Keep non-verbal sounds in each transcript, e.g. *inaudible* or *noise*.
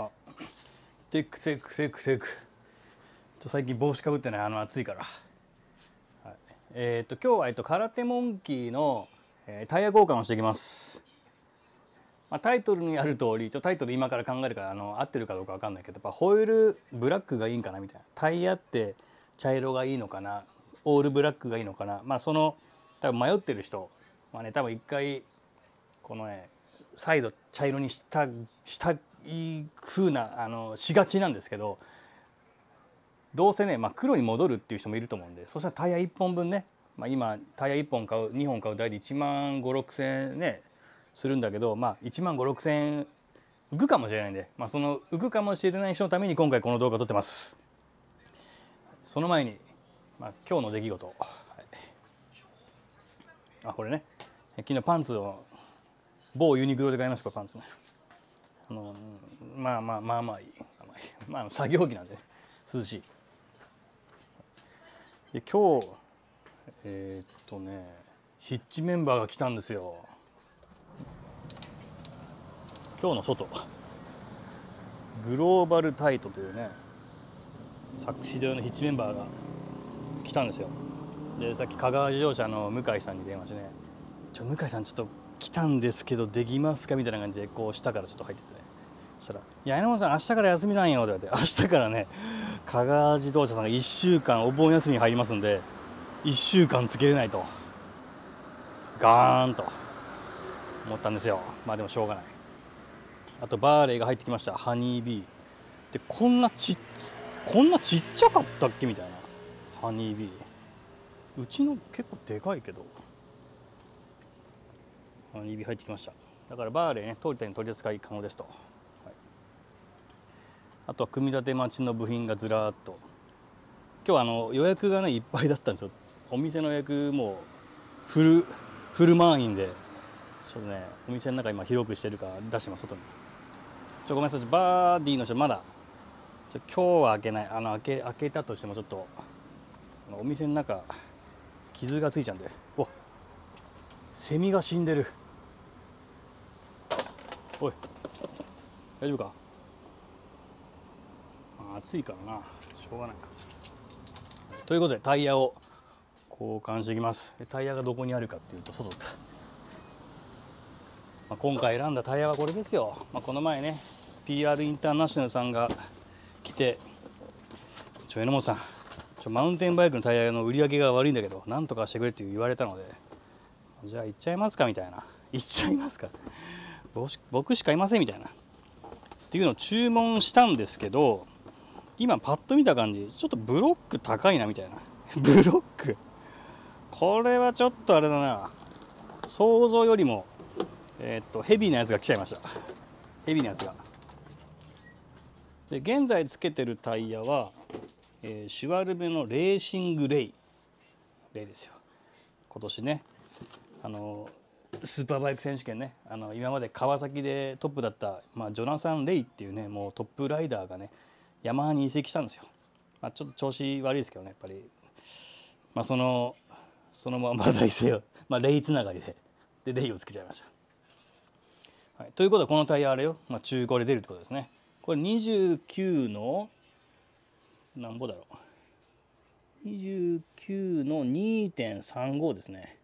あテックセックセックセックと最近帽子かぶってないあの暑いから、はい、えっ、と今日は、えっと、空手モンキーの、えー、タイヤ交換をしていきます、まあ、タイトルにある通り一応タイトル今から考えるからあの合ってるかどうか分かんないけどやっぱホイールブラックがいいんかなみたいなタイヤって茶色がいいのかなオールブラックがいいのかなまあその多分迷ってる人まあね多分一回このねサイド茶色にしたしたい風なあのしがちなんですけどどうせね、まあ、黒に戻るっていう人もいると思うんでそしたらタイヤ1本分ね、まあ、今タイヤ1本買う2本買う代で1万5 6千円ねするんだけど、まあ、1万5 6千円浮くかもしれないんで、まあ、その浮くかもしれない人のために今回この動画を撮ってます。その前に、まあ、今日の出来事、はい、あこれね昨日パンツを某ユニクロで買いましたパンツねあのまあまあまあまあいい *laughs* まあ作業着なんで、ね、涼しいで今日えー、っとねヒッチメンバーが来たんですよ今日の外グローバルタイトというね作詞上のヒッチメンバーが来たんですよでさっき香川自動車の向井さんに電話してね「ちょ向井さんちょっと来たんですけどできますかみたいな感じでこう下からちょっと入ってってねそしたら「いや榎本さん明日から休みなんよ」って言われて明日からね香川自動車さんが1週間お盆休み入りますんで1週間つけれないとガーンと思ったんですよまあでもしょうがないあとバーレーが入ってきましたハニービーでこんなちっこんなちっちゃかったっけみたいなハニービーうちの結構でかいけど指入ってきましただからバーでね通りたいに取り扱い可能ですと、はい、あとは組み立て待ちの部品がずらっと今日はあの予約がねいっぱいだったんですよお店の予約もうフルフル満員でちょっとねお店の中今広くしてるから出してます外にちょごめんなさいバーディーの人まだちょ今日は開けないあの開け開けたとしてもちょっとお店の中傷がついちゃうんでおセミが死んでるおい大丈夫か、まあ、暑いからなしょうがないということでタイヤを交換していきますタイヤがどこにあるかっていうと外だった、まあ、今回選んだタイヤはこれですよ、まあ、この前ね PR インターナショナルさんが来てちょ榎本さんちょマウンテンバイクのタイヤの売り上げが悪いんだけどなんとかしてくれって言われたのでじゃあ行っちゃいますかみたいな行っちゃいますか僕しかいませんみたいなっていうのを注文したんですけど今パッと見た感じちょっとブロック高いなみたいな *laughs* ブロックこれはちょっとあれだな想像よりもえっとヘビーなやつが来ちゃいましたヘビーなやつがで現在つけてるタイヤは、えシュワルベのレーシングレイレイですよ今年ねあのスーパーバイク選手権ねあの今まで川崎でトップだった、まあ、ジョナサン・レイっていうねもうトップライダーがねヤマハに移籍したんですよ、まあ、ちょっと調子悪いですけどねやっぱり、まあ、そのそのまま大勢を、まあ、レイつながりででレイをつけちゃいました、はい、ということはこのタイヤあれよ、まあ、中古で出るってことですねこれ29のなんぼだろう29の2.35ですね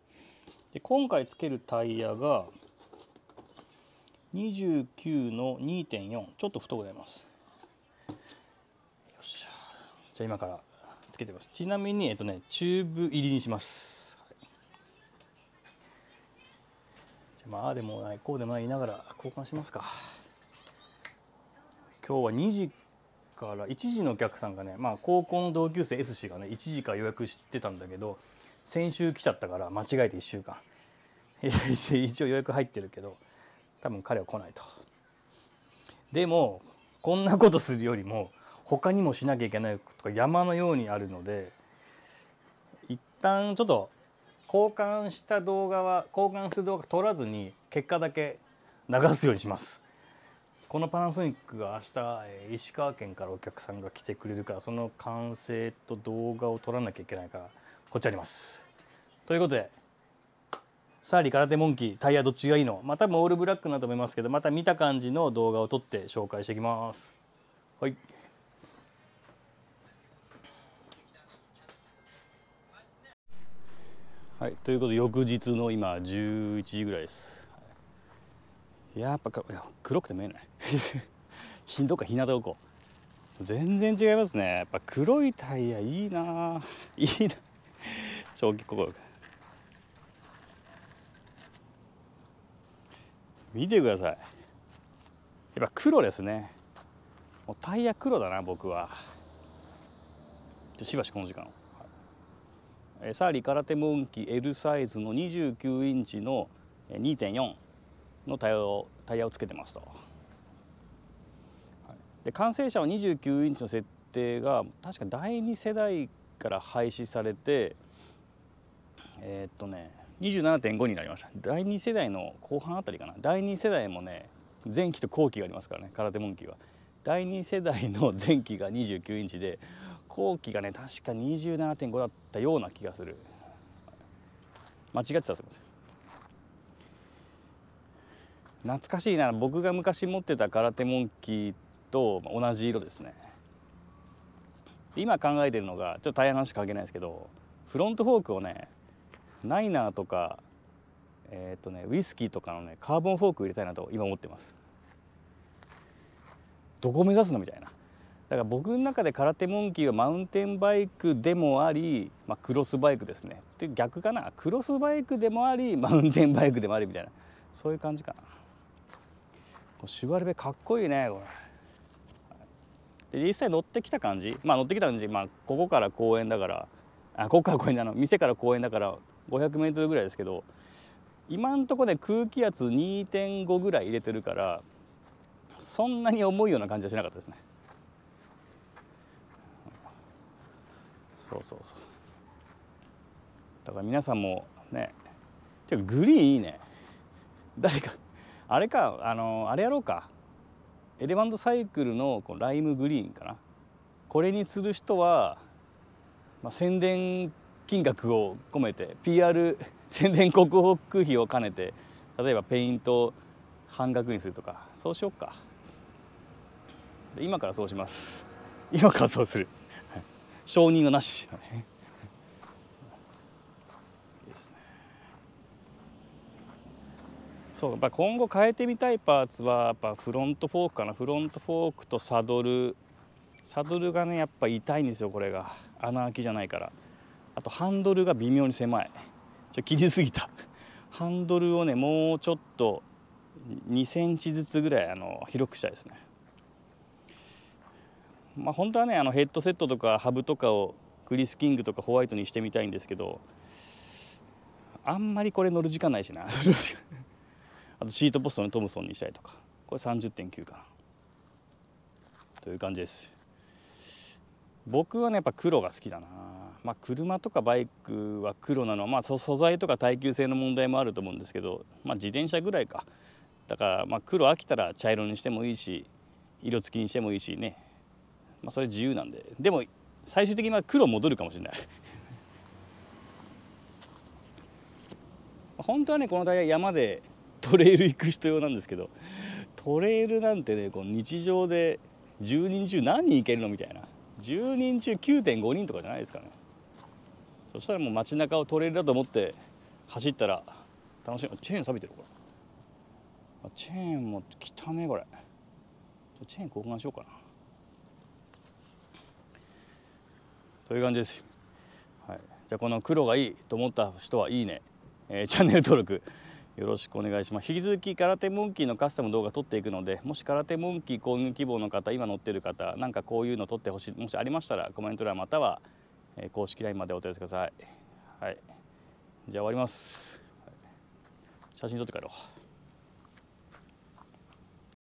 で今回つけるタイヤが29の2.4ちょっと太くなりますよっしゃじゃあ今からつけてますちなみにえっとねチューブ入りにします、はい、じゃあまあでもないこうでもない言いながら交換しますか今日は2時から1時のお客さんがねまあ高校の同級生 S 氏がね1時から予約してたんだけど先週来ちゃったから間違えて1週間一応予約入ってるけど多分彼は来ないとでもこんなことするよりも他にもしなきゃいけないことが山のようにあるので一旦ちょっと交換した動画は交換する動画撮らずに結果だけ流すようにしますこのパナソニックが明日石川県からお客さんが来てくれるからその完成と動画を撮らなきゃいけないからこっちあります。ということでサーリー空手モンキータイヤどっちがいいのまあ多分オールブラックだと思いますけどまた見た感じの動画を撮って紹介していきます。はい、はい、ということで翌日の今11時ぐらいです。やっぱか黒くて見えない。*laughs* ひどっか日向どこ全然違いますねやっぱ黒いタイヤいいないいな将棋心見てくださいやっぱ黒ですねもうタイヤ黒だな僕はしばしこの時間、えい、サーリー空手モンキ L サイズの29インチの2.4のタイヤをタイヤをつけてますと、はい、で完成車は29インチの設定が確か第2世代から廃止されてえー、っとね27.5になりました第2世代の後半あたりかな第2世代もね前期と後期がありますからね空手モンキーは第2世代の前期が29インチで後期がね確か27.5だったような気がする間違ってたすいません懐かしいな僕が昔持ってた空手モンキーと同じ色ですね今考えてるのがちょっと大変な話関係ないですけどフロントフォークをねナイナーとか、えっ、ー、とね、ウイスキーとかのねカーボンフォーク入れたいなと今思ってますどこ目指すのみたいなだから僕の中で空手モンキーはマウンテンバイクでもあり、まあ、クロスバイクですねで逆かなクロスバイクでもありマウンテンバイクでもありみたいなそういう感じかなこシュバルベかっこいいねこれで実際乗ってきた感じまあ乗ってきた感じまあここから公園だからあここから公園だの店から公園だから 500m ぐらいですけど今んとこね空気圧2.5ぐらい入れてるからそんなに重いような感じはしなかったですねそうそうそうだから皆さんもねていかグリーンいいね誰かあれかあのあれやろうかエレバントサイクルのこのライムグリーンかなこれにする人は、まあ、宣伝金額を込めて PR 宣伝広告費を兼ねて例えばペイント半額にするとかそうしよっか今からそうします今からそうする承認がなしそうやっぱ今後変えてみたいパーツはやっぱフロントフォークかなフロントフォークとサドルサドルがねやっぱ痛いんですよこれが穴開きじゃないからあとハンドルが微妙に狭いちょ切りすぎた *laughs* ハンドルをねもうちょっと2センチずつぐらいあの広くしたいですねまあ本当はねあのヘッドセットとかハブとかをクリスキングとかホワイトにしてみたいんですけどあんまりこれ乗る時間ないしな *laughs* あとシートポストのトムソンにしたいとかこれ30.9かなという感じです僕はねやっぱ黒が好きだなまあ、車とかバイクは黒なのは、まあ、素材とか耐久性の問題もあると思うんですけど、まあ、自転車ぐらいかだからまあ黒飽きたら茶色にしてもいいし色付きにしてもいいしね、まあ、それ自由なんででも最終的には黒戻るかもしれない *laughs* 本当はねこのタイヤ山でトレイル行く人用なんですけどトレイルなんてねこう日常で10人中何人行けるのみたいな10人中9.5人とかじゃないですかねそしたらもう街中をトレイルだと思って走ったら楽しいチェーン錆びてるこれチェーンも汚ねこれチェーン交換しようかなという感じです、はい、じゃあこの黒がいいと思った人はいいね、えー、チャンネル登録よろしくお願いします引き続き空手モンキーのカスタム動画撮っていくのでもし空手モンキー購入希望の方今乗ってる方なんかこういうの撮ってほしいもしありましたらコメント欄または「え公式 LINE までお問い合わせください。はい、じゃあ終わります。写真撮って帰ろう。